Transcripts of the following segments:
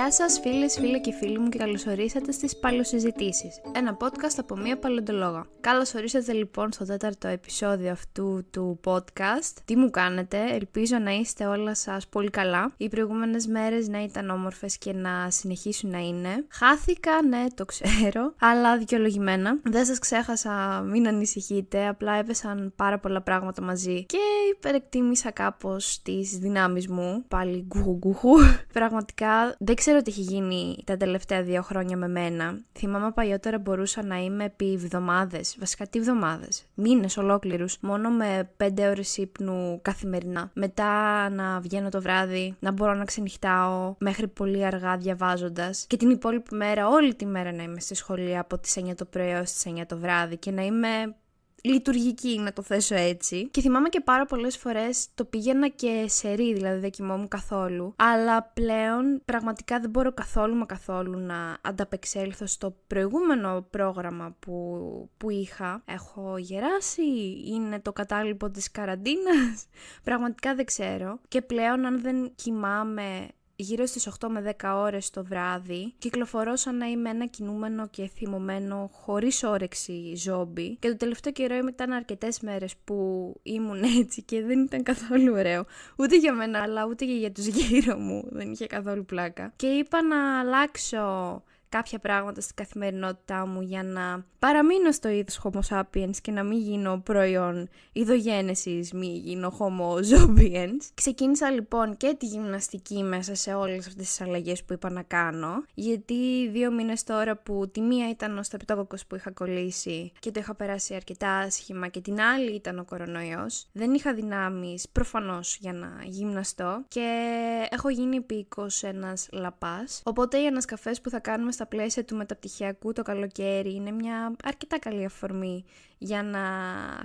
Γεια σας φίλες φίλε και φίλοι μου και καλώ ορίσατε στις Παλαιοσυζητήσεις. ένα podcast από μία παλαιοντολόγα. Καλώς ορίσατε λοιπόν στο τέταρτο επεισόδιο αυτού του podcast. Τι μου κάνετε, ελπίζω να είστε όλα σας πολύ καλά, οι προηγούμενες μέρες να ήταν όμορφες και να συνεχίσουν να είναι. Χάθηκα, ναι το ξέρω, αλλά δικαιολογημένα. Δεν σας ξέχασα, μην ανησυχείτε, απλά έπεσαν πάρα πολλά πράγματα μαζί και υπερεκτίμησα κάπως τις δυνάμεις μου, πάλι γκουγουγουγου. Πραγματικά δεν ξέρω ξέρω τι έχει γίνει τα τελευταία δύο χρόνια με μένα. Θυμάμαι παλιότερα μπορούσα να είμαι επί εβδομάδες, βασικά τι εβδομάδες, μήνες ολόκληρους, μόνο με 5 ώρες ύπνου καθημερινά. Μετά να βγαίνω το βράδυ, να μπορώ να ξενυχτάω μέχρι πολύ αργά διαβάζοντας και την υπόλοιπη μέρα, όλη τη μέρα να είμαι στη σχολή από τις 9 το πρωί έως τις 9 το βράδυ και να είμαι λειτουργική, να το θέσω έτσι. Και θυμάμαι και πάρα πολλές φορές το πήγαινα και σε ρί, δηλαδή δεν κοιμόμουν καθόλου. Αλλά πλέον πραγματικά δεν μπορώ καθόλου μα καθόλου να ανταπεξέλθω στο προηγούμενο πρόγραμμα που, που είχα. Έχω γεράσει, είναι το κατάλοιπο της καραντίνας. πραγματικά δεν ξέρω. Και πλέον, αν δεν κοιμάμαι γύρω στις 8 με 10 ώρες το βράδυ κυκλοφορώ σαν να είμαι ένα κινούμενο και θυμωμένο χωρίς όρεξη ζόμπι και το τελευταίο καιρό ήταν αρκετές μέρες που ήμουν έτσι και δεν ήταν καθόλου ωραίο ούτε για μένα αλλά ούτε και για τους γύρω μου δεν είχε καθόλου πλάκα και είπα να αλλάξω κάποια πράγματα στην καθημερινότητά μου για να παραμείνω στο είδος Homo sapiens και να μην γίνω προϊόν ειδογένεσης, μην γίνω Homo zombiens. Ξεκίνησα λοιπόν και τη γυμναστική μέσα σε όλες αυτές τις αλλαγές που είπα να κάνω, γιατί δύο μήνες τώρα που τη μία ήταν ο στρεπτόκοκος που είχα κολλήσει και το είχα περάσει αρκετά άσχημα και την άλλη ήταν ο κορονοϊός, δεν είχα δυνάμεις προφανώς για να γυμναστώ και έχω γίνει επίκος ένας λαπάς, οπότε οι ανασκαφές που θα κάνουμε στα πλαίσια του μεταπτυχιακού το καλοκαίρι είναι μια αρκετά καλή αφορμή για να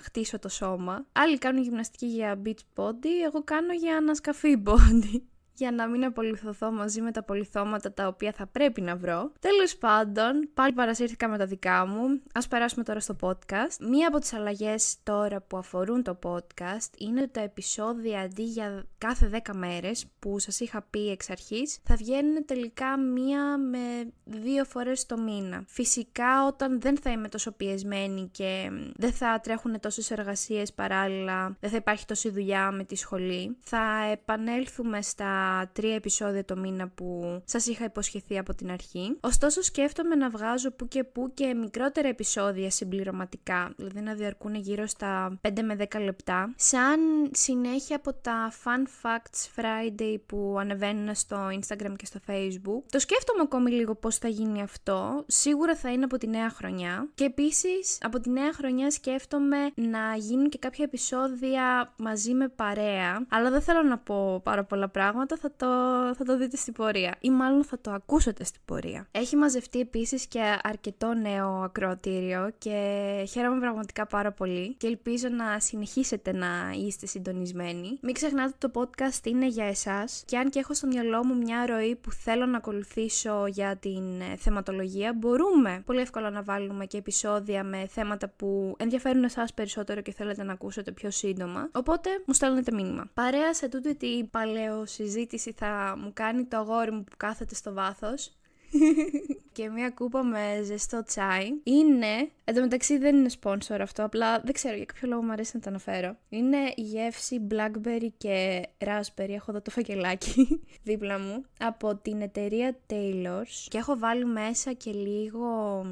χτίσω το σώμα. Άλλοι κάνουν γυμναστική για beach body, εγώ κάνω για ανασκαφή body για να μην απολυθωθώ μαζί με τα πολυθώματα τα οποία θα πρέπει να βρω. Τέλος πάντων, πάλι παρασύρθηκα με τα δικά μου. Ας περάσουμε τώρα στο podcast. Μία από τις αλλαγές τώρα που αφορούν το podcast είναι ότι τα επεισόδια αντί για κάθε 10 μέρες που σας είχα πει εξ αρχής θα βγαίνουν τελικά μία με δύο φορές το μήνα. Φυσικά όταν δεν θα είμαι τόσο πιεσμένη και δεν θα τρέχουν τόσες εργασίες παράλληλα, δεν θα υπάρχει τόση δουλειά με τη σχολή, θα επανέλθουμε στα τρία επεισόδια το μήνα που σας είχα υποσχεθεί από την αρχή. Ωστόσο σκέφτομαι να βγάζω που και που και μικρότερα επεισόδια συμπληρωματικά, δηλαδή να διαρκούν γύρω στα 5 με 10 λεπτά, σαν συνέχεια από τα Fun Facts Friday που ανεβαίνουν στο Instagram και στο Facebook. Το σκέφτομαι ακόμη λίγο πώς θα γίνει αυτό, σίγουρα θα είναι από τη νέα χρονιά και επίσης από τη νέα χρονιά σκέφτομαι να γίνουν και κάποια επεισόδια μαζί με παρέα, αλλά δεν θέλω να πω πάρα πολλά πράγματα, θα το, θα το δείτε στην πορεία ή μάλλον θα το ακούσετε στην πορεία. Έχει μαζευτεί επίσης και αρκετό νέο ακροατήριο και χαίρομαι πραγματικά πάρα πολύ και ελπίζω να συνεχίσετε να είστε συντονισμένοι. Μην ξεχνάτε ότι το podcast είναι για εσάς και αν και έχω στο μυαλό μου μια ροή που θέλω να ακολουθήσω για την ε, θεματολογία, μπορούμε πολύ εύκολα να βάλουμε και επεισόδια με θέματα που ενδιαφέρουν εσάς περισσότερο και θέλετε να ακούσετε πιο σύντομα. Οπότε μου στέλνετε μήνυμα. Παρέα σε τούτη την συζήτηση θα μου κάνει το αγόρι μου που κάθεται στο βάθος και μία κούπα με ζεστό τσάι. Είναι, εν τω μεταξύ δεν είναι sponsor αυτό, απλά δεν ξέρω για κάποιο λόγο μου αρέσει να το αναφέρω. Είναι γεύση blackberry και raspberry, έχω εδώ το φακελάκι δίπλα μου, από την εταιρεία Taylor's και έχω βάλει μέσα και λίγο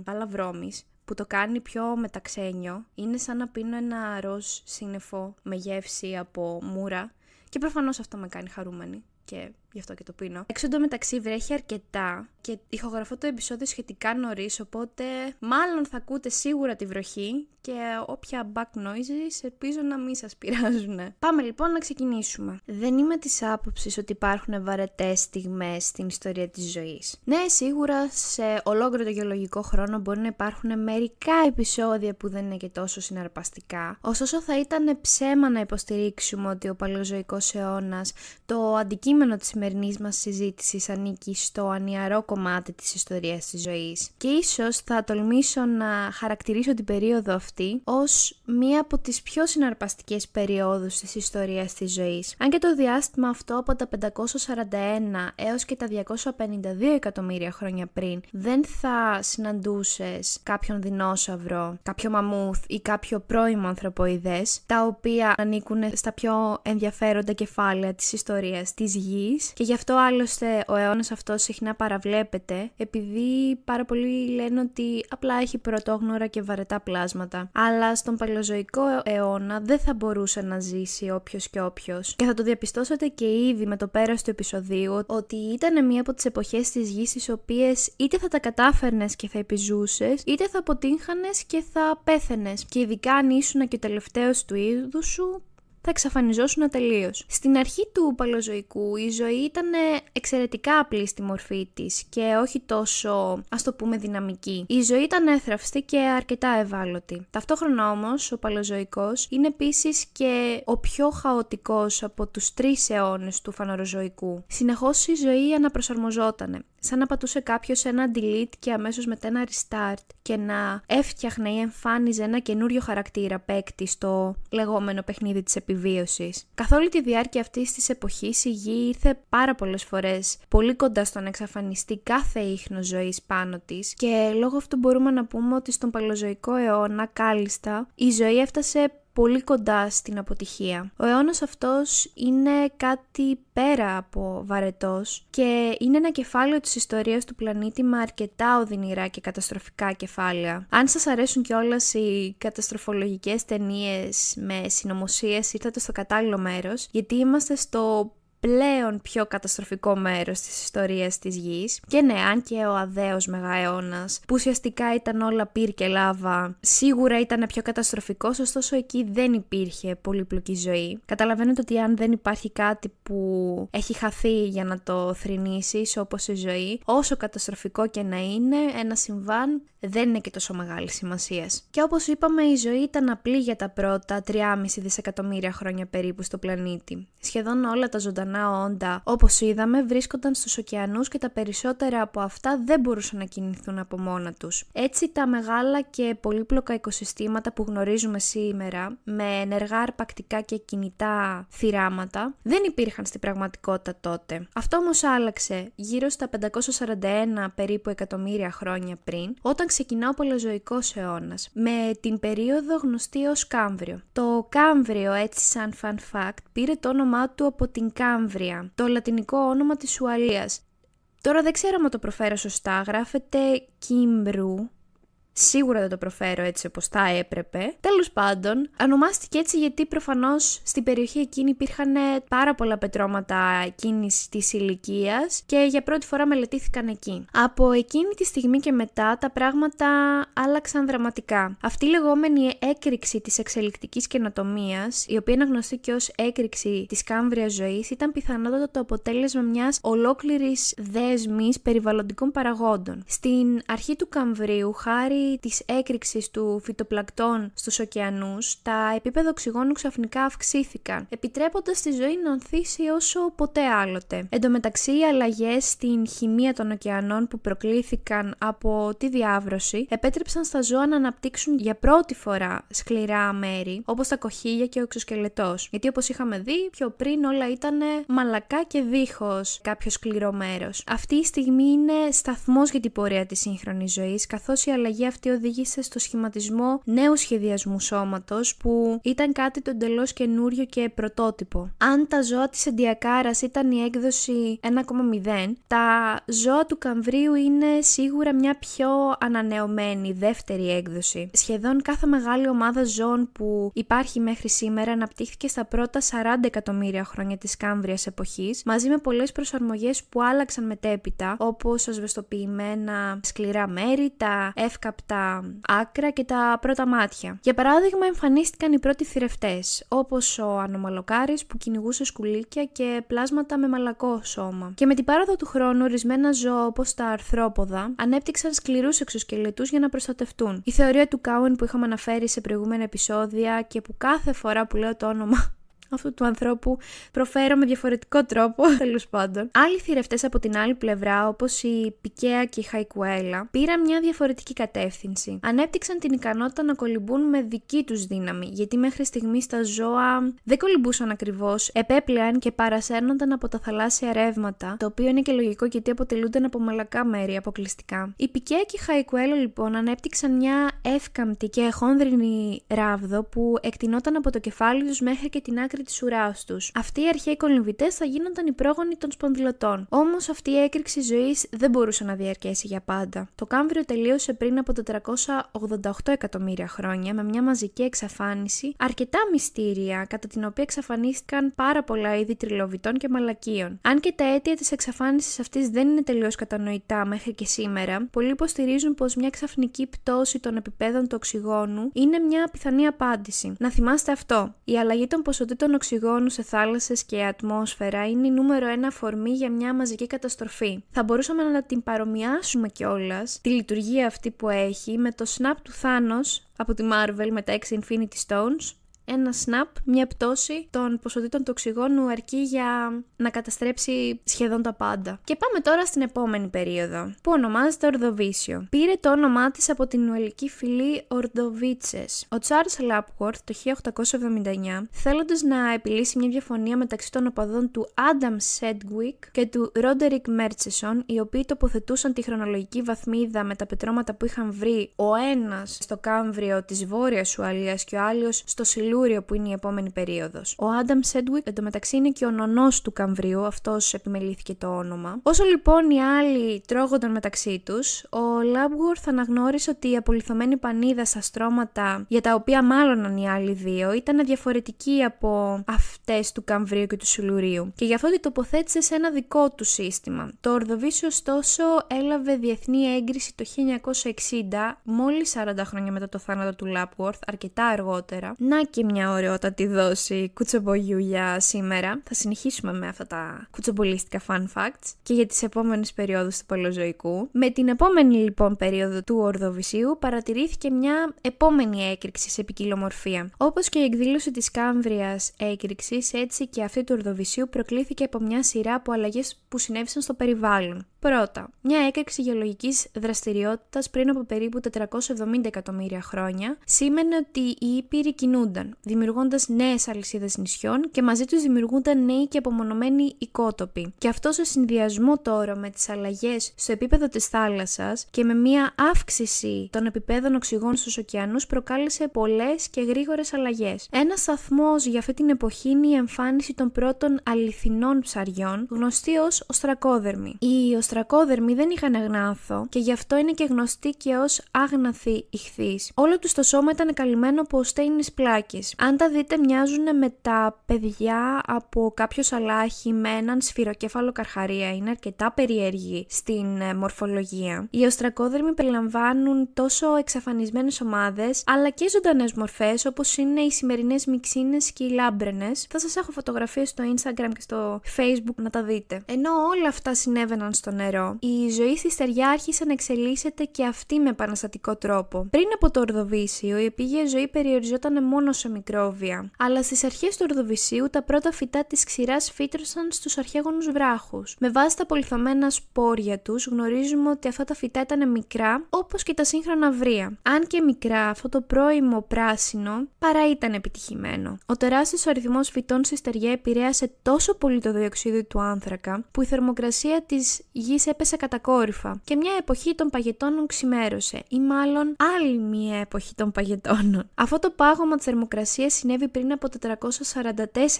άλλα βρώμης που το κάνει πιο μεταξένιο. Είναι σαν να πίνω ένα ροζ σύννεφο με γεύση από μούρα και προφανώς αυτό με κάνει χαρούμενη. και γι' αυτό και το πίνω. Έξω μεταξύ βρέχει αρκετά και ηχογραφώ το επεισόδιο σχετικά νωρίς, οπότε μάλλον θα ακούτε σίγουρα τη βροχή και όποια back noises ελπίζω να μην σας πειράζουν. Πάμε λοιπόν να ξεκινήσουμε. Δεν είμαι της άποψης ότι υπάρχουν βαρετές στιγμές στην ιστορία της ζωής. Ναι, σίγουρα σε ολόκληρο το γεωλογικό χρόνο μπορεί να υπάρχουν μερικά επεισόδια που δεν είναι και τόσο συναρπαστικά. Ωστόσο θα ήταν ψέμα να υποστηρίξουμε ότι ο παλαιοζωικός αιώνας, το αντικείμενο σημερινή σημερινής μας συζήτησης ανήκει στο ανιαρό κομμάτι της ιστορίας της ζωής και ίσως θα τολμήσω να χαρακτηρίσω την περίοδο αυτή ως μία από τις πιο συναρπαστικές περιόδους της ιστορίας της ζωής. Αν και το διάστημα αυτό από τα 541 έως και τα 252 εκατομμύρια χρόνια πριν δεν θα συναντούσες κάποιον δεινόσαυρο, κάποιο μαμούθ ή κάποιο πρώιμο ανθρωποειδές τα οποία ανήκουν στα πιο ενδιαφέροντα κεφάλαια της ιστορίας της γης και γι' αυτό άλλωστε ο αιώνας αυτός συχνά παραβλέπεται, επειδή πάρα πολλοί λένε ότι απλά έχει πρωτόγνωρα και βαρετά πλάσματα. Αλλά στον παλαιοζωικό αιώνα δεν θα μπορούσε να ζήσει όποιος και όποιος. Και θα το διαπιστώσατε και ήδη με το πέρας του επεισοδίου ότι ήταν μία από τις εποχές της γης, τι οποίες είτε θα τα κατάφερνες και θα επιζούσες, είτε θα αποτύχανε και θα πέθαινες. Και ειδικά αν ήσουν και ο τελευταίος του είδους σου, θα εξαφανιζόσουν ατελείως. Στην αρχή του παλαιοζωικού η ζωή ήταν ε, εξαιρετικά απλή στη μορφή της και όχι τόσο ας το πούμε δυναμική. Η ζωή ήταν έθραυστη και αρκετά ευάλωτη. Ταυτόχρονα όμως ο παλαιοζωικός είναι επίσης και ο πιο χαοτικός από τους τρεις αιώνες του φανοροζωικού. Συνεχώς η ζωή αναπροσαρμοζόταν σαν να πατούσε κάποιος ένα delete και αμέσως μετά ένα restart και να έφτιαχνε ή εμφάνιζε ένα καινούριο χαρακτήρα παίκτη στο λεγόμενο παιχνίδι της επιβίωσης. Καθ' όλη τη διάρκεια αυτής της εποχής η γη ήρθε πάρα πολλές φορές πολύ κοντά στο να εξαφανιστεί κάθε ίχνο ζωής πάνω της και λόγω αυτού μπορούμε να πούμε ότι στον παλαιοζωικό αιώνα κάλλιστα η ζωή έφτασε πολύ κοντά στην αποτυχία. Ο αιώνας αυτός είναι κάτι πέρα από βαρετός και είναι ένα κεφάλαιο της ιστορίας του πλανήτη με αρκετά οδυνηρά και καταστροφικά κεφάλαια. Αν σας αρέσουν όλες οι καταστροφολογικές ταινίες με συνωμοσίες ήρθατε στο κατάλληλο μέρος γιατί είμαστε στο πλέον πιο καταστροφικό μέρος της ιστορίας της γης. Και ναι, αν και ο αδέος μεγαέωνας που ουσιαστικά ήταν όλα πύρ και λάβα, σίγουρα ήταν πιο καταστροφικός, ωστόσο εκεί δεν υπήρχε πολύπλοκη ζωή. Καταλαβαίνετε ότι αν δεν υπάρχει κάτι που έχει χαθεί για να το θρηνήσεις, όπως η ζωή, όσο καταστροφικό και να είναι, ένα συμβάν δεν είναι και τόσο μεγάλη σημασίας. Και όπως είπαμε, η ζωή ήταν απλή για τα πρώτα 3,5 δισεκατομμύρια χρόνια περίπου στο πλανήτη. Σχεδόν όλα τα ζωντανά ζωντανά όπως είδαμε, βρίσκονταν στους ωκεανούς και τα περισσότερα από αυτά δεν μπορούσαν να κινηθούν από μόνα τους. Έτσι, τα μεγάλα και πολύπλοκα οικοσυστήματα που γνωρίζουμε σήμερα, με ενεργά αρπακτικά και κινητά θυράματα, δεν υπήρχαν στην πραγματικότητα τότε. Αυτό όμως άλλαξε γύρω στα 541 περίπου εκατομμύρια χρόνια πριν, όταν ξεκινά ο Πολεζοϊκό αιώνας, με την περίοδο γνωστή ως Κάμβριο. Το Κάμβριο, έτσι σαν fun fact, πήρε το όνομά του από την Κάμβριο το λατινικό όνομα της Ουαλίας. Τώρα δεν ξέρω αν το προφέρω σωστά, γράφεται Κίμπρου, Σίγουρα δεν το προφέρω έτσι όπως θα έπρεπε. Τέλος πάντων, ονομάστηκε έτσι γιατί προφανώς στην περιοχή εκείνη υπήρχαν ε, πάρα πολλά πετρώματα εκείνη της ηλικίας και για πρώτη φορά μελετήθηκαν εκεί. Από εκείνη τη στιγμή και μετά τα πράγματα άλλαξαν δραματικά. Αυτή η λεγόμενη έκρηξη της εξελικτικής καινοτομίας, η οποία είναι γνωστή και ως έκρηξη της κάμβρια ζωής, ήταν πιθανότατα το αποτέλεσμα μιας ολόκληρης δέσμης περιβαλλοντικών παραγόντων. Στην αρχή του Καμβρίου, χάρη της έκρηξης του φυτοπλακτών στους ωκεανούς, τα επίπεδα οξυγόνου ξαφνικά αυξήθηκαν, επιτρέποντας τη ζωή να ανθίσει όσο ποτέ άλλοτε. Εν τω μεταξύ, οι αλλαγές στην χημεία των ωκεανών που προκλήθηκαν από τη διάβρωση επέτρεψαν στα ζώα να αναπτύξουν για πρώτη φορά σκληρά μέρη, όπως τα κοχύλια και ο εξωσκελετός. Γιατί όπως είχαμε δει, πιο πριν όλα ήταν μαλακά και δίχως κάποιο σκληρό μέρος. Αυτή η στιγμή είναι σταθμός για την πορεία της σύγχρονης ζωής, καθώς η αλλαγή αυτή οδήγησε στο σχηματισμό νέου σχεδιασμού σώματος, που ήταν κάτι το εντελώς καινούριο και πρωτότυπο. Αν τα ζώα της Εντιακάρας ήταν η έκδοση 1,0, τα ζώα του Καμβρίου είναι σίγουρα μια πιο ανανεωμένη δεύτερη έκδοση. Σχεδόν κάθε μεγάλη ομάδα ζώων που υπάρχει μέχρι σήμερα αναπτύχθηκε στα πρώτα 40 εκατομμύρια χρόνια της Κάμβρια εποχής, μαζί με πολλές προσαρμογές που άλλαξαν μετέπειτα, όπως ασβεστοποιημένα σκληρά μέρη, τα εύκαπτα τα άκρα και τα πρώτα μάτια. Για παράδειγμα, εμφανίστηκαν οι πρώτοι θηρευτές, όπως ο Ανομαλοκάρης που κυνηγούσε σκουλίκια και πλάσματα με μαλακό σώμα. Και με την πάροδο του χρόνου, ορισμένα ζώα όπως τα αρθρόποδα ανέπτυξαν σκληρούς εξωσκελετού για να προστατευτούν. Η θεωρία του Κάουεν που είχαμε αναφέρει σε προηγούμενα επεισόδια και που κάθε φορά που λέω το όνομα αυτού του ανθρώπου προφέρω με διαφορετικό τρόπο, τέλος πάντων. Άλλοι θηρευτές από την άλλη πλευρά, όπως η Πικέα και η Χαϊκουέλα, πήραν μια διαφορετική κατεύθυνση. Ανέπτυξαν την ικανότητα να κολυμπούν με δική τους δύναμη, γιατί μέχρι στιγμής τα ζώα δεν κολυμπούσαν ακριβώς, επέπλεαν και παρασέρνονταν από τα θαλάσσια ρεύματα, το οποίο είναι και λογικό γιατί αποτελούνταν από μαλακά μέρη αποκλειστικά. Η Πικέα και η Χαϊκουέλα λοιπόν ανέπτυξαν μια εύκαμπτη και εχόνδρινη ράβδο που εκτινόταν από το κεφάλι τους μέχρι και την άκρη μέχρι τη ουρά τους. Αυτοί οι αρχαίοι κολυμβητές θα γίνονταν οι πρόγονοι των σπονδυλωτών. Όμως αυτή η έκρηξη ζωής δεν μπορούσε να διαρκέσει για πάντα. Το Κάμβριο τελείωσε πριν από 488 εκατομμύρια χρόνια με μια μαζική εξαφάνιση, αρκετά μυστήρια κατά την οποία εξαφανίστηκαν πάρα πολλά είδη τριλοβιτών και μαλακίων. Αν και τα αίτια της εξαφάνισης αυτής δεν είναι τελείως κατανοητά μέχρι και σήμερα, πολλοί υποστηρίζουν πως μια ξαφνική πτώση των επιπέδων του οξυγόνου είναι μια πιθανή απάντηση. Να θυμάστε αυτό. Η αλλαγή των ποσοτήτων οξυγόνου σε θάλασσες και ατμόσφαιρα είναι η νούμερο ένα αφορμή για μια μαζική καταστροφή. Θα μπορούσαμε να την παρομοιάσουμε κιόλας τη λειτουργία αυτή που έχει με το snap του Thanos από τη Marvel με τα 6 Infinity Stones ένα snap, μια πτώση των ποσοτήτων του οξυγόνου αρκεί για να καταστρέψει σχεδόν τα πάντα. Και πάμε τώρα στην επόμενη περίοδο, που ονομάζεται Ορδοβίσιο. Πήρε το όνομά της από την ουελική φυλή Ορδοβίτσες. Ο Charles Lapworth το 1879, θέλοντας να επιλύσει μια διαφωνία μεταξύ των οπαδών του Άνταμ Σέντγουικ και του Ρόντερικ Μέρτσεσον οι οποίοι τοποθετούσαν τη χρονολογική βαθμίδα με τα πετρώματα που είχαν βρει ο ένας στο κάμβριο της Βόρειας Ουαλίας και ο άλλος στο Τελούριο που είναι η επόμενη περίοδος. Ο Άνταμ Σέντουικ εντωμεταξύ είναι και ο νονός του Καμβρίου, αυτός επιμελήθηκε το όνομα. Όσο λοιπόν οι άλλοι τρώγονταν μεταξύ τους, ο Λάμπουορθ αναγνώρισε ότι η απολυθωμένη πανίδα στα στρώματα, για τα οποία μάλλον οι άλλοι δύο, ήταν διαφορετική από αυτές του Καμβρίου και του Σουλουρίου. Και γι' αυτό τη τοποθέτησε σε ένα δικό του σύστημα. Το Ορδοβίσιο, ωστόσο, έλαβε διεθνή έγκριση το 1960, μόλι 40 χρόνια μετά το θάνατο του Λάμπουορθ, αρκετά αργότερα. Να και και μια ωραιότατη δόση κουτσομπολιού για σήμερα. Θα συνεχίσουμε με αυτά τα κουτσομπολίστικα fun facts και για τις επόμενες περιόδους του παλαιοζωικού. Με την επόμενη λοιπόν περίοδο του Ορδοβησίου παρατηρήθηκε μια επόμενη έκρηξη σε ποικιλομορφία. Όπως και η εκδήλωση της Κάμβριας έκρηξης, έτσι και αυτή του ορδοβυσίου προκλήθηκε από μια σειρά από αλλαγές που συνέβησαν στο περιβάλλον. Πρώτα, μια έκρηξη γεωλογικής δραστηριότητας πριν από περίπου 470 εκατομμύρια χρόνια σήμαινε ότι οι ήπειροι κινούνταν δημιουργώντας νέες αλυσίδες νησιών και μαζί τους δημιουργούνταν νέοι και απομονωμένοι οικότοποι. Και αυτό σε συνδυασμό τώρα με τις αλλαγές στο επίπεδο της θάλασσας και με μία αύξηση των επιπέδων οξυγόνου στους ωκεανούς προκάλεσε πολλές και γρήγορες αλλαγές. Ένας σταθμός για αυτή την εποχή είναι η εμφάνιση των πρώτων αληθινών ψαριών, γνωστοί ως οστρακόδερμοι. Οι οστρακόδερμοι δεν είχαν αγνάθο και γι' αυτό είναι και γνωστοί και ως άγναθοι ηχθείς. Όλο τους το σώμα ήταν καλυμμένο από οστέινες πλάκες αν τα δείτε μοιάζουν με τα παιδιά από κάποιο σαλάχι με έναν σφυροκέφαλο καρχαρία. Είναι αρκετά περίεργη στην ε, μορφολογία. Οι οστρακόδερμοι περιλαμβάνουν τόσο εξαφανισμένες ομάδες αλλά και ζωντανές μορφές όπως είναι οι σημερινές μιξίνες και οι λάμπρενες. Θα σας έχω φωτογραφίες στο Instagram και στο Facebook να τα δείτε. Ενώ όλα αυτά συνέβαιναν στο νερό, η ζωή στη στεριά άρχισε να εξελίσσεται και αυτή με επαναστατικό τρόπο. Πριν από το Ορδοβήσιο, η επίγεια ζωή περιοριζόταν μόνο σε μικρόβια. Αλλά στις αρχές του Ορδοβησίου τα πρώτα φυτά της ξηράς φύτρωσαν στους αρχαίγονους βράχους. Με βάση τα πολυθωμένα σπόρια τους, γνωρίζουμε ότι αυτά τα φυτά ήταν μικρά, όπως και τα σύγχρονα βρία. Αν και μικρά, αυτό το πρώιμο πράσινο παρά ήταν επιτυχημένο. Ο τεράστιος αριθμός φυτών στη στεριά επηρέασε τόσο πολύ το διοξίδιο του άνθρακα, που η θερμοκρασία της γης έπεσε κατακόρυφα και μια εποχή των παγετώνων ξημέρωσε, ή μάλλον άλλη μια εποχή των παγετώνων. Αυτό το πάγωμα της θερμοκρασίας θερμοκρασία συνέβη πριν από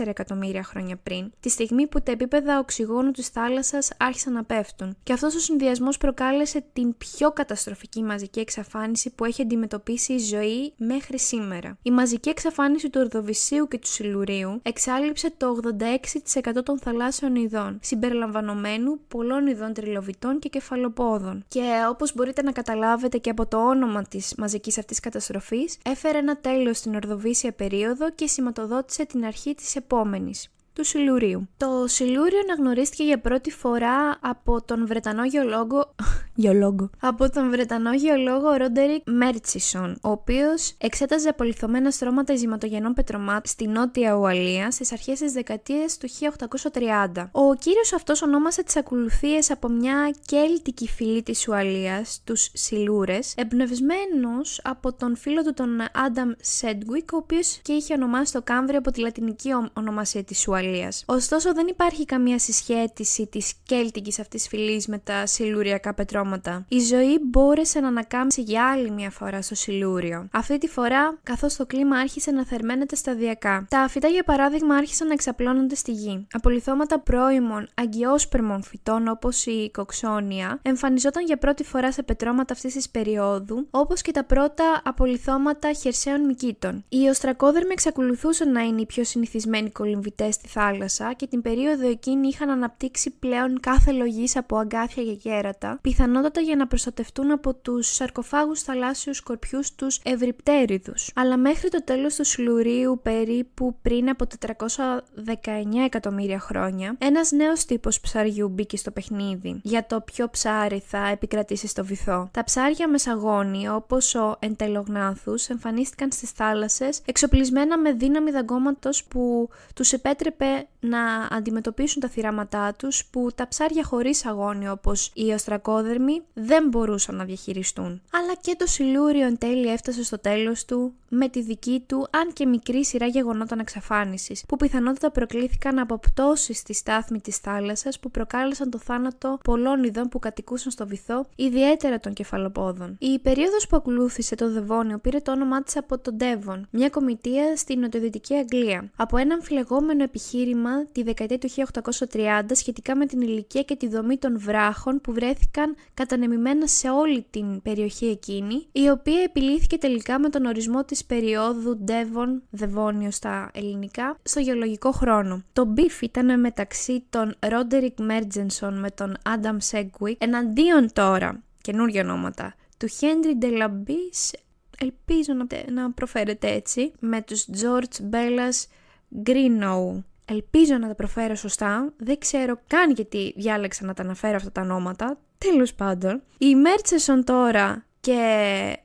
444 εκατομμύρια χρόνια πριν, τη στιγμή που τα επίπεδα οξυγόνου της θάλασσας άρχισαν να πέφτουν. Και αυτός ο συνδυασμός προκάλεσε την πιο καταστροφική μαζική εξαφάνιση που έχει αντιμετωπίσει η ζωή μέχρι σήμερα. Η μαζική εξαφάνιση του Ορδοβησίου και του Σιλουρίου εξάλληψε το 86% των θαλάσσιων ειδών, συμπεριλαμβανομένου πολλών ειδών τριλοβητών και κεφαλοπόδων. Και όπως μπορείτε να καταλάβετε και από το όνομα της μαζικής αυτής καταστροφής, έφερε ένα τέλος στην Ορδοβήσια περίοδο και σηματοδότησε την αρχή της επόμενης του Σιλουρίου. Το Σιλούριο αναγνωρίστηκε για πρώτη φορά από τον Βρετανό γεωλόγο. γεωλόγο. Από τον Βρετανό γεωλόγο Ρόντερικ Μέρτσισον, ο οποίος εξέταζε απολυθωμένα στρώματα ζυματογενών πετρωμάτων στη Νότια Ουαλία στις αρχές της δεκαετίας του 1830. Ο κύριος αυτός ονόμασε τις ακολουθίες από μια κέλτικη φυλή της Ουαλίας, τους Σιλούρες, εμπνευσμένος από τον φίλο του τον Άνταμ Σέντγουικ, ο οποίος και είχε ονομάσει το Κάμβριο από τη λατινική ονομασία της Ουαλίας Ωστόσο δεν υπάρχει καμία συσχέτιση της κέλτικης αυτής φυλής με τα σιλουριακά πετρώματα. Η ζωή μπόρεσε να ανακάμψει για άλλη μια φορά στο σιλούριο. Αυτή τη φορά καθώς το κλίμα άρχισε να θερμαίνεται σταδιακά. Τα φυτά για παράδειγμα άρχισαν να εξαπλώνονται στη γη. Απολυθώματα πρώιμων αγκιόσπερμων φυτών όπως η κοξόνια εμφανιζόταν για πρώτη φορά σε πετρώματα αυτής της περίοδου όπως και τα πρώτα απολυθώματα χερσαίων μυκήτων. Οι οστρακόδερμοι εξακολουθούσαν να είναι οι πιο συνηθισμένοι κολυμβητές στη θάλασσα και την περίοδο εκείνη είχαν αναπτύξει πλέον κάθε λογής από αγκάθια και κέρατα, πιθανότατα για να προστατευτούν από τους σαρκοφάγους θαλάσσιους σκορπιούς τους Ευρυπτέριδους. Αλλά μέχρι το τέλος του Σλουρίου, περίπου πριν από 419 εκατομμύρια χρόνια, ένας νέος τύπος ψαριού μπήκε στο παιχνίδι για το ποιο ψάρι θα επικρατήσει στο βυθό. Τα ψάρια μεσαγόνη, όπως ο εντελογνάθους, εμφανίστηκαν στις θάλασσες εξοπλισμένα με δύναμη δαγκώματος που τους επέτρεπε να αντιμετωπίσουν τα θύραματά τους που τα ψάρια χωρίς αγώνιο όπως οι οστρακόδερμοι δεν μπορούσαν να διαχειριστούν. Αλλά και το Σιλούριο εν τέλει έφτασε στο τέλος του με τη δική του αν και μικρή σειρά γεγονότων εξαφάνισης που πιθανότατα προκλήθηκαν από πτώσεις στη στάθμη της θάλασσας που προκάλεσαν το θάνατο πολλών ειδών που κατοικούσαν στο βυθό, ιδιαίτερα των κεφαλοπόδων. Η περίοδος που ακολούθησε το Δεβόνιο πήρε το όνομά της από τον Ντέβον, μια κομιτεία στην νοτιοδυτική Αγγλία, από έναν φλεγόμενο επιχείρημα επιχείρημα τη δεκαετία του 1830 σχετικά με την ηλικία και τη δομή των βράχων που βρέθηκαν κατανεμημένα σε όλη την περιοχή εκείνη, η οποία επιλύθηκε τελικά με τον ορισμό της περίοδου Devon, Δεβόνιο στα ελληνικά, στο γεωλογικό χρόνο. Το μπιφ ήταν μεταξύ των Roderick Μέρτζενσον με τον Adam Segwick, εναντίον τώρα, καινούργια ονόματα, του Henry de ελπίζω να, να προφέρεται έτσι, με τους George Bellas Γκρίνοου. Ελπίζω να τα προφέρω σωστά. Δεν ξέρω καν γιατί διάλεξα να τα αναφέρω αυτά τα ονόματα. Τέλος πάντων. Η Μέρτσεσον τώρα και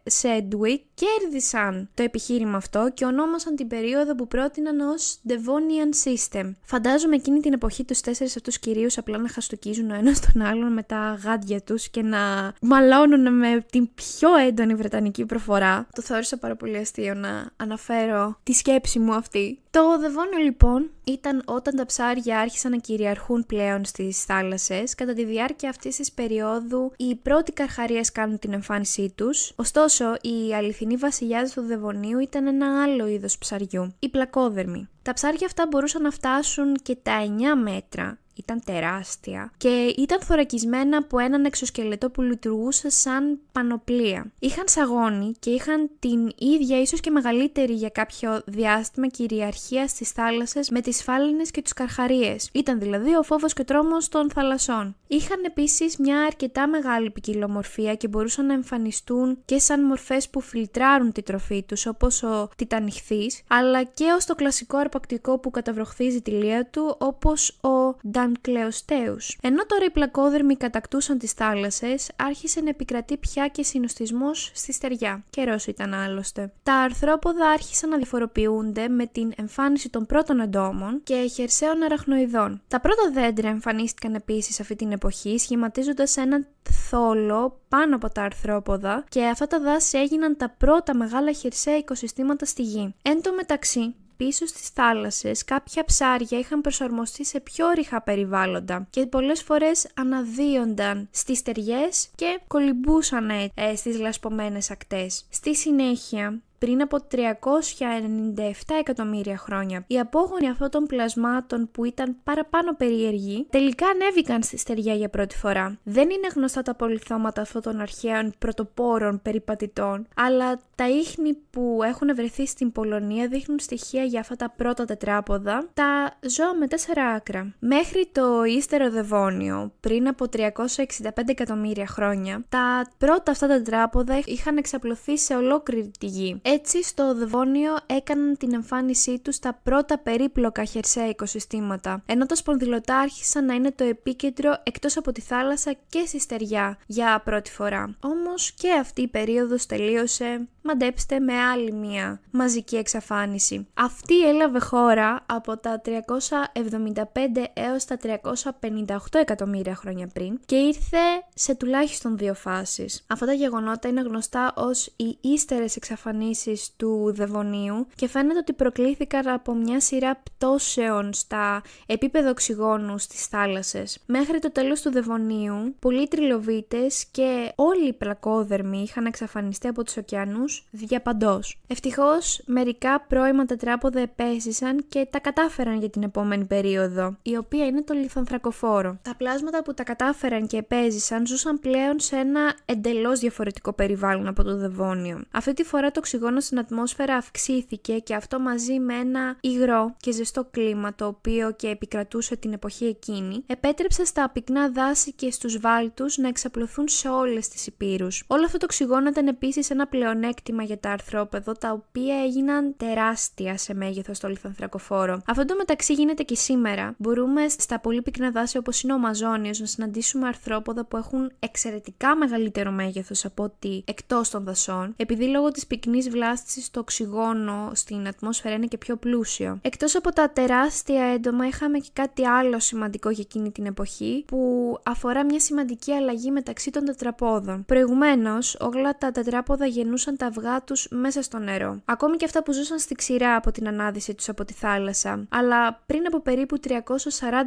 Σέντουικ κέρδισαν το επιχείρημα αυτό και ονόμασαν την περίοδο που πρότειναν ως Devonian System. Φαντάζομαι εκείνη την εποχή τους τέσσερις αυτούς κυρίω απλά να χαστοκίζουν ο ένας τον άλλον με τα γάντια τους και να μαλώνουν με την πιο έντονη βρετανική προφορά. Το θεώρησα πάρα πολύ αστείο να αναφέρω τη σκέψη μου αυτή. Το Devonian λοιπόν ήταν όταν τα ψάρια άρχισαν να κυριαρχούν πλέον στις θάλασσες. Κατά τη διάρκεια αυτής της περίοδου οι πρώτοι καρχαρίες κάνουν την εμφάνισή τους, Ωστόσο, η αληθινή η βασιλιάς του Δεβονίου ήταν ένα άλλο είδος ψαριού, οι πλακόδερμοι. Τα ψάρια αυτά μπορούσαν να φτάσουν και τα 9 μέτρα ήταν τεράστια και ήταν θωρακισμένα από έναν εξωσκελετό που λειτουργούσε σαν πανοπλία. Είχαν σαγόνι και είχαν την ίδια ίσως και μεγαλύτερη για κάποιο διάστημα κυριαρχία στις θάλασσες με τις φάλαινες και τους καρχαρίες. Ήταν δηλαδή ο φόβος και ο τρόμος των θαλασσών. Είχαν επίσης μια αρκετά μεγάλη ποικιλομορφία και μπορούσαν να εμφανιστούν και σαν μορφές που φιλτράρουν τη τροφή τους, όπως ο Τιτανιχθής, αλλά και ως το κλασικό αρπακτικό που καταβροχθίζει τη λία του όπως ο κλεοστέου. Ενώ τώρα οι πλακόδερμοι κατακτούσαν τις θάλασσες, άρχισε να επικρατεί πια και συνοστισμός στη στεριά. Καιρός ήταν άλλωστε. Τα αρθρόποδα άρχισαν να διαφοροποιούνται με την εμφάνιση των πρώτων εντόμων και χερσαίων αραχνοειδών. Τα πρώτα δέντρα εμφανίστηκαν επίσης αυτή την εποχή, σχηματίζοντας έναν θόλο πάνω από τα αρθρόποδα και αυτά τα δάση έγιναν τα πρώτα μεγάλα χερσαία οικοσυστήματα στη γη. Εν τω μεταξύ, πίσω στις θάλασσες κάποια ψάρια είχαν προσαρμοστεί σε πιο ρηχά περιβάλλοντα και πολλές φορές αναδύονταν στις στεριές και κολυμπούσαν ε, ε, στις λασπωμένες ακτές. Στη συνέχεια πριν από 397 εκατομμύρια χρόνια. Οι απόγονοι αυτών των πλασμάτων που ήταν παραπάνω περίεργοι τελικά ανέβηκαν στη στεριά για πρώτη φορά. Δεν είναι γνωστά τα πολυθώματα αυτών των αρχαίων πρωτοπόρων περιπατητών, αλλά τα ίχνη που έχουν βρεθεί στην Πολωνία δείχνουν στοιχεία για αυτά τα πρώτα τετράποδα, τα ζώα με τέσσερα άκρα. Μέχρι το ύστερο Δεβόνιο, πριν από 365 εκατομμύρια χρόνια, τα πρώτα αυτά τετράποδα είχαν εξαπλωθεί σε ολόκληρη τη γη. Έτσι, στο Δεβόνιο έκαναν την εμφάνισή τους τα πρώτα περίπλοκα χερσαία οικοσυστήματα, ενώ τα σπονδυλωτά άρχισαν να είναι το επίκεντρο εκτός από τη θάλασσα και στη στεριά για πρώτη φορά. Όμως και αυτή η περίοδος τελείωσε μαντέψτε με άλλη μία μαζική εξαφάνιση. Αυτή έλαβε χώρα από τα 375 έως τα 358 εκατομμύρια χρόνια πριν και ήρθε σε τουλάχιστον δύο φάσεις. Αυτά τα γεγονότα είναι γνωστά ως οι ύστερες εξαφανίσεις του Δεβονίου και φαίνεται ότι προκλήθηκαν από μια σειρά πτώσεων στα επίπεδα οξυγόνου στις θάλασσες. Μέχρι το τέλος του Δεβονίου, πολλοί τριλοβίτες και όλοι οι πλακόδερμοι είχαν εξαφανιστεί από τους ωκεανούς διαπαντό. Ευτυχώς, μερικά πρώιμα τετράποδα επέζησαν και τα κατάφεραν για την επόμενη περίοδο, η οποία είναι το λιθανθρακοφόρο. Τα πλάσματα που τα κατάφεραν και επέζησαν ζούσαν πλέον σε ένα εντελώς διαφορετικό περιβάλλον από το Δεβόνιο. Αυτή τη φορά το οξυγόνο στην ατμόσφαιρα αυξήθηκε και αυτό μαζί με ένα υγρό και ζεστό κλίμα το οποίο και επικρατούσε την εποχή εκείνη, επέτρεψε στα πυκνά δάση και στους βάλτους να εξαπλωθούν σε όλες τις υπήρους. Όλο αυτό το οξυγόνο ήταν επίσης ένα πλεονέκτημα για τα αρθρόπεδο, τα οποία έγιναν τεράστια σε μέγεθος στο λιθανθρακοφόρο. Αυτό το μεταξύ γίνεται και σήμερα. Μπορούμε στα πολύ πυκνά δάση όπως είναι ο Αμαζόνιος να συναντήσουμε αρθρόποδα που έχουν εξαιρετικά μεγαλύτερο μέγεθος από ότι εκτός των δασών, επειδή λόγω της πυκνής βλάστησης το οξυγόνο στην ατμόσφαιρα είναι και πιο πλούσιο. Εκτός από τα τεράστια έντομα, είχαμε και κάτι άλλο σημαντικό για εκείνη την εποχή που αφορά μια σημαντική αλλαγή μεταξύ των τετραπόδων. Προηγουμένως, όλα τα τετράποδα γεννούσαν τα αυγά τους μέσα στο νερό. Ακόμη και αυτά που ζούσαν στη ξηρά από την ανάδυση τους από τη θάλασσα. Αλλά πριν από περίπου 340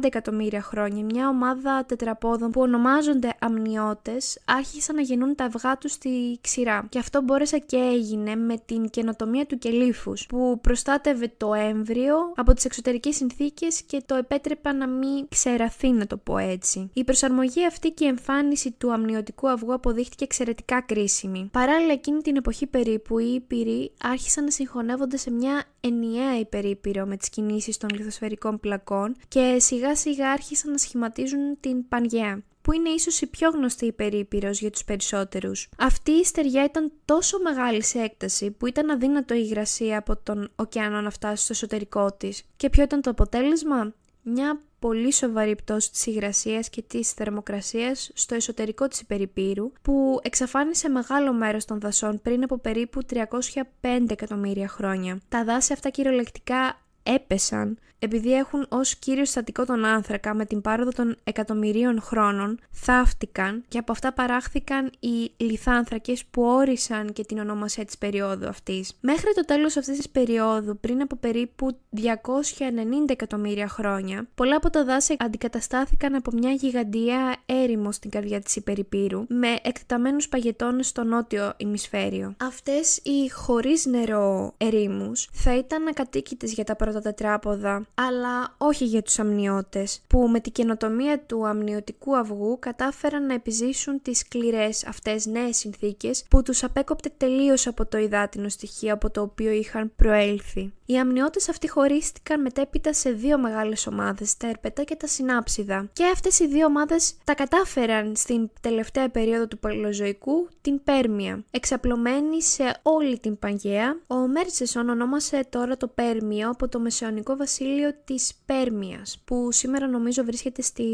εκατομμύρια χρόνια, μια ομάδα τετραπόδων που ονομάζονται αμνιώτες άρχισαν να γεννούν τα αυγά τους στη ξηρά. Και αυτό μπόρεσε και έγινε με την καινοτομία του κελίφους, που προστάτευε το έμβριο από τις εξωτερικές συνθήκες και το επέτρεπα να μην ξεραθεί, να το πω έτσι. Η προσαρμογή αυτή και η εμφάνιση του αμνιωτικού αυγού αποδείχτηκε εξαιρετικά κρίσιμη. Παράλληλα, εκείνη την εποχή περίπου οι Ήπειροι άρχισαν να συγχωνεύονται σε μια ενιαία υπερήπειρο με τις κινήσεις των λιθοσφαιρικών πλακών και σιγά σιγά άρχισαν να σχηματίζουν την Πανγαία που είναι ίσως η πιο γνωστή υπερήπειρος για τους περισσότερους. Αυτή η στεριά ήταν τόσο μεγάλη σε έκταση που ήταν αδύνατο η υγρασία από τον ωκεανό να φτάσει στο εσωτερικό της. Και ποιο ήταν το αποτέλεσμα? Μια πολύ σοβαρή πτώση της υγρασίας και της θερμοκρασίας στο εσωτερικό της υπερηπείρου, που εξαφάνισε μεγάλο μέρος των δασών πριν από περίπου 305 εκατομμύρια χρόνια. Τα δάση αυτά κυριολεκτικά έπεσαν επειδή έχουν ως κύριο στατικό τον άνθρακα με την πάροδο των εκατομμυρίων χρόνων, θαύτηκαν και από αυτά παράχθηκαν οι λιθάνθρακες που όρισαν και την ονομασία της περίοδου αυτής. Μέχρι το τέλος αυτής της περίοδου, πριν από περίπου 290 εκατομμύρια χρόνια, πολλά από τα δάση αντικαταστάθηκαν από μια γιγαντιαία έρημο στην καρδιά της υπερυπήρου, με εκτεταμένους παγετώνες στο νότιο ημισφαίριο. Αυτές οι χωρίς νερό ερήμους θα ήταν ακατοίκητες για τα τα τετράποδα, αλλά όχι για τους αμνιώτες, που με την καινοτομία του αμνιωτικού αυγού κατάφεραν να επιζήσουν τις σκληρές αυτές νέες συνθήκες που τους απέκοπτε τελείως από το υδάτινο στοιχείο από το οποίο είχαν προέλθει. Οι αμνιώτες αυτοί χωρίστηκαν μετέπειτα σε δύο μεγάλες ομάδες, τα ερπετά και τα συνάψιδα. Και αυτές οι δύο ομάδες τα κατάφεραν στην τελευταία περίοδο του Παλαιοζωικού την Πέρμια. Εξαπλωμένη σε όλη την Παγκαία, ο Μέρτσεσον ονόμασε τώρα το Πέρμιο από το μεσαιωνικό βασίλειο της πέρμιας που σήμερα νομίζω βρίσκεται στη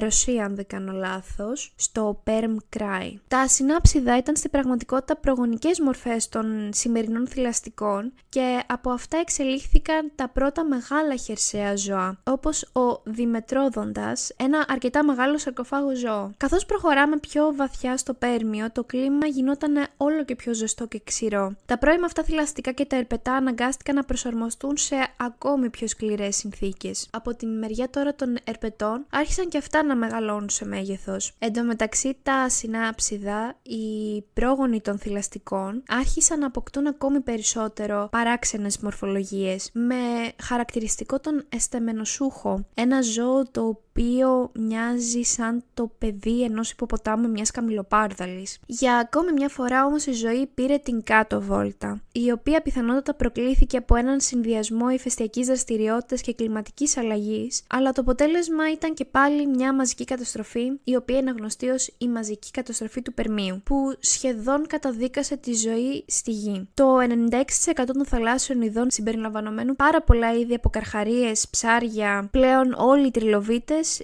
Ρωσία αν δεν κάνω λάθος, στο Πέρμ Κράι. Τα συνάψιδα ήταν στην πραγματικότητα προγονικές μορφές των σημερινών θηλαστικών και από αυτά εξελίχθηκαν τα πρώτα μεγάλα χερσαία ζώα, όπως ο Διμετρόδοντας, ένα αρκετά μεγάλο σαρκοφάγο ζώο. Καθώς προχωράμε πιο βαθιά στο Πέρμιο, το κλίμα γινόταν όλο και πιο ζεστό και ξηρό. Τα πρώιμα αυτά θηλαστικά και τα ερπετά αναγκάστηκαν να προσαρμοστούν σε ακόμη πιο σκληρές συνθήκες. Από τη μεριά τώρα των ερπετών, άρχισαν και αυτά να μεγαλώνουν σε μέγεθος. Εν τω μεταξύ, τα συνάψιδα, οι πρόγονοι των θηλαστικών, άρχισαν να αποκτούν ακόμη περισσότερο παράξενες μορφολογίες με χαρακτηριστικό τον εστεμενοσούχο, ένα ζώο το οποίο μοιάζει σαν το παιδί ενός υποποτάμου μιας καμιλοπάρδαλης. Για ακόμη μια φορά όμως η ζωή πήρε την κάτω βόλτα, η οποία πιθανότατα προκλήθηκε από έναν συνδυασμό ηφαιστειακής δραστηριότητας και κλιματικής αλλαγής, αλλά το αποτέλεσμα ήταν και πάλι μια μαζική καταστροφή, η οποία είναι γνωστή ως η μαζική καταστροφή του Περμίου, που σχεδόν καταδίκασε τη ζωή στη γη. Το 96% των θαλάσσιων ειδών συμπεριλαμβανομένου πάρα πολλά είδη από καρχαρίες, ψάρια, πλέον όλοι οι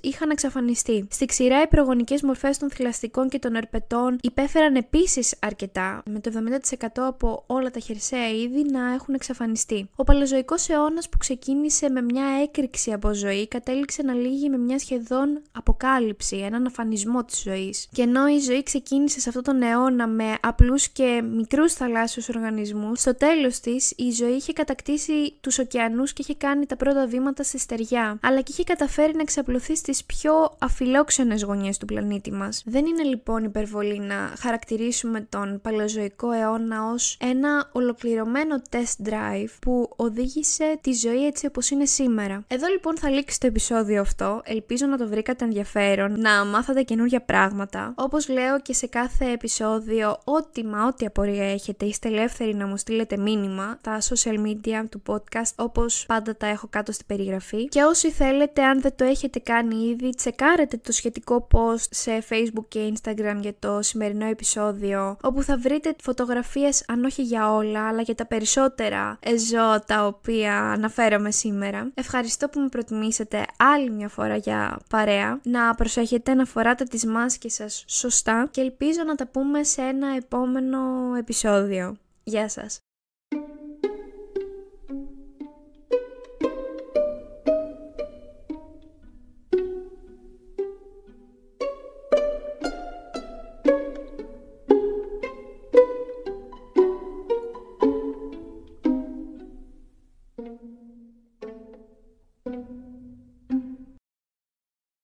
είχαν εξαφανιστεί. Στη ξηρά, οι προγονικές μορφές των θηλαστικών και των ερπετών υπέφεραν επίσης αρκετά, με το 70% από όλα τα χερσαία είδη να έχουν εξαφανιστεί. Ο Παλαιοζωικός αιώνας που ξεκίνησε με μια έκρηξη από ζωή κατέληξε να λύγει με μια σχεδόν αποκάλυψη, έναν αφανισμό της ζωής. Και ενώ η ζωή ξεκίνησε σε αυτόν τον αιώνα με απλούς και μικρούς θαλάσσιους οργανισμούς, στο τέλος της η ζωή είχε κατακτήσει τους ωκεανούς και είχε κάνει τα πρώτα βήματα στη στεριά, αλλά και είχε καταφέρει να εξαπλωθεί Στι στις πιο αφιλόξενες γωνίες του πλανήτη μας. Δεν είναι λοιπόν υπερβολή να χαρακτηρίσουμε τον παλαιοζωικό αιώνα ως ένα ολοκληρωμένο test drive που οδήγησε τη ζωή έτσι όπως είναι σήμερα. Εδώ λοιπόν θα λήξει το επεισόδιο αυτό, ελπίζω να το βρήκατε ενδιαφέρον, να μάθατε καινούργια πράγματα. Όπως λέω και σε κάθε επεισόδιο, ό,τι μα ό,τι απορία έχετε, είστε ελεύθεροι να μου στείλετε μήνυμα, τα social media του podcast όπως πάντα τα έχω κάτω στην περιγραφή. Και όσοι θέλετε, αν δεν το έχετε κάνει κάνει ήδη, τσεκάρετε το σχετικό post σε Facebook και Instagram για το σημερινό επεισόδιο, όπου θα βρείτε φωτογραφίες αν όχι για όλα, αλλά για τα περισσότερα ζώα τα οποία αναφέρομαι σήμερα. Ευχαριστώ που με προτιμήσατε άλλη μια φορά για παρέα, να προσέχετε να φοράτε τις μάσκες σας σωστά και ελπίζω να τα πούμε σε ένα επόμενο επεισόδιο. Γεια σας!